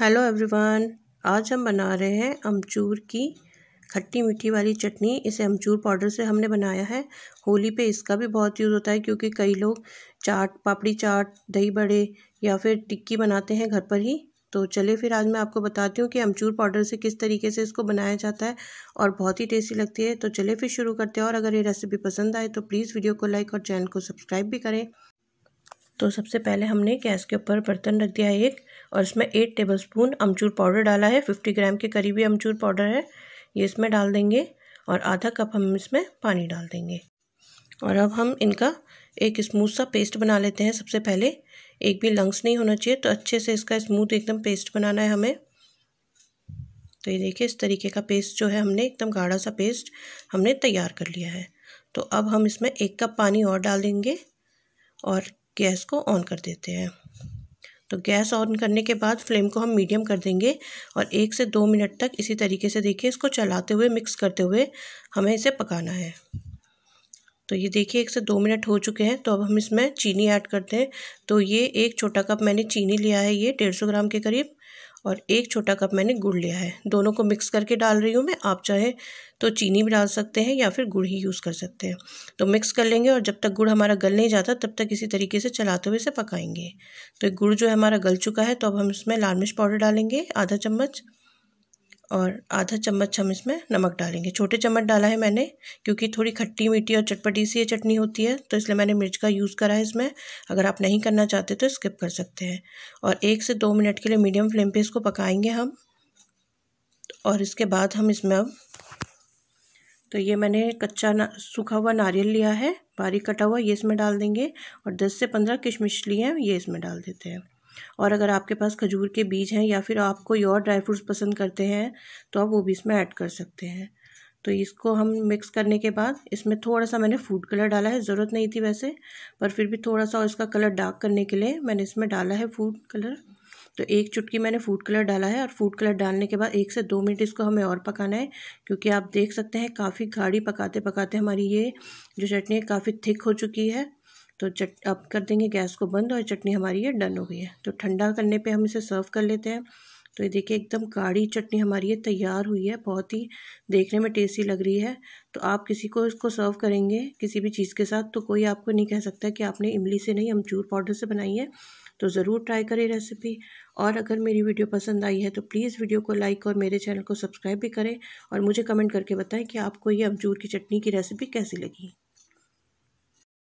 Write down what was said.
hello everyone आज हम बना रहे हैं अमचूर की खट्टी मीठी वाली चटनी इसे अमचूर पाउडर से हमने बनाया है होली पे इसका भी बहुत यूज़ होता है क्योंकि कई लोग चाट पापड़ी चाट दही बड़े या फिर टिक्की बनाते हैं घर पर ही तो चलिए फिर आज मैं आपको बताती हूँ कि अमचूर पाउडर से किस तरीके से इसको बनाया जाता है और बहुत ही टेस्टी लगती है तो चलिए फिर शुरू करते हैं और अगर ये रेसिपी पसंद आए तो प्लीज़ वीडियो को लाइक और चैनल को सब्सक्राइब भी करें तो सबसे पहले हमने गैस के ऊपर बर्तन रख दिया है एक और इसमें एट टेबल स्पून अमचूर पाउडर डाला है फिफ्टी ग्राम के करीबी अमचूर पाउडर है ये इसमें डाल देंगे और आधा कप हम इसमें पानी डाल देंगे और अब हम इनका एक स्मूथ सा पेस्ट बना लेते हैं सबसे पहले एक भी लंग्स नहीं होना चाहिए तो अच्छे से इसका स्मूथ एकदम पेस्ट बनाना है हमें तो ये देखिए इस तरीके का पेस्ट जो है हमने एकदम गाढ़ा सा पेस्ट हमने तैयार कर लिया है तो अब हम इसमें एक कप पानी और डाल देंगे और गैस को ऑन कर देते हैं तो गैस ऑन करने के बाद फ्लेम को हम मीडियम कर देंगे और एक से दो मिनट तक इसी तरीके से देखिए इसको चलाते हुए मिक्स करते हुए हमें इसे पकाना है तो ये देखिए एक से दो मिनट हो चुके हैं तो अब हम इसमें चीनी ऐड करते हैं तो ये एक छोटा कप मैंने चीनी लिया है ये डेढ़ सौ ग्राम के करीब और एक छोटा कप मैंने गुड़ लिया है दोनों को मिक्स करके डाल रही हूँ मैं आप चाहे तो चीनी भी डाल सकते हैं या फिर गुड़ ही यूज़ कर सकते हैं तो मिक्स कर लेंगे और जब तक गुड़ हमारा गल नहीं जाता तब तक इसी तरीके से चलाते हुए इसे पकाएंगे तो गुड़ जो है हमारा गल चुका है तो अब हम इसमें लाल मिर्च पाउडर डालेंगे आधा चम्मच और आधा चम्मच हम इसमें नमक डालेंगे छोटे चम्मच डाला है मैंने क्योंकि थोड़ी खट्टी मीठी और चटपटी सी ये चटनी होती है तो इसलिए मैंने मिर्च का यूज़ करा है इसमें अगर आप नहीं करना चाहते तो स्किप कर सकते हैं और एक से दो मिनट के लिए मीडियम फ्लेम पे इसको पकाएंगे हम और इसके बाद हम इसमें अब तो ये मैंने कच्चा ना सूखा हुआ नारियल लिया है बारीक कटा हुआ ये इसमें डाल देंगे और दस से पंद्रह किशमिश लिए हैं ये इसमें डाल देते हैं और अगर आपके पास खजूर के बीज हैं या फिर आप कोई और ड्राई फ्रूट्स पसंद करते हैं तो आप वो भी इसमें ऐड कर सकते हैं तो इसको हम मिक्स करने के बाद इसमें थोड़ा सा मैंने फूड कलर डाला है ज़रूरत नहीं थी वैसे पर फिर भी थोड़ा सा इसका कलर डार्क करने के लिए मैंने इसमें डाला है फूड कलर तो एक चुटकी मैंने फूड कलर डाला है और फूड कलर डालने के बाद एक से दो मिनट इसको हमें और पकाना है क्योंकि आप देख सकते हैं काफ़ी गाढ़ी पकाते पकाते हमारी ये जो चटनी है काफ़ी थिक हो चुकी है तो चट अब कर देंगे गैस को बंद और चटनी हमारी ये डन हो गई है तो ठंडा करने पे हम इसे सर्व कर लेते हैं तो ये देखिए एकदम गाढ़ी चटनी हमारी ये तैयार हुई है बहुत ही देखने में टेस्टी लग रही है तो आप किसी को इसको सर्व करेंगे किसी भी चीज़ के साथ तो कोई आपको नहीं कह सकता कि आपने इमली से नहीं अमचूर पाउडर से बनाई है तो ज़रूर ट्राई करें रेसिपी और अगर मेरी वीडियो पसंद आई है तो प्लीज़ वीडियो को लाइक और मेरे चैनल को सब्सक्राइब भी करें और मुझे कमेंट करके बताएं कि आपको ये अमचूर की चटनी की रेसिपी कैसी लगी